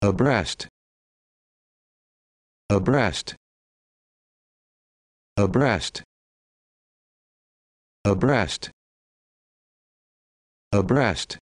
abreast abreast abreast abreast abreast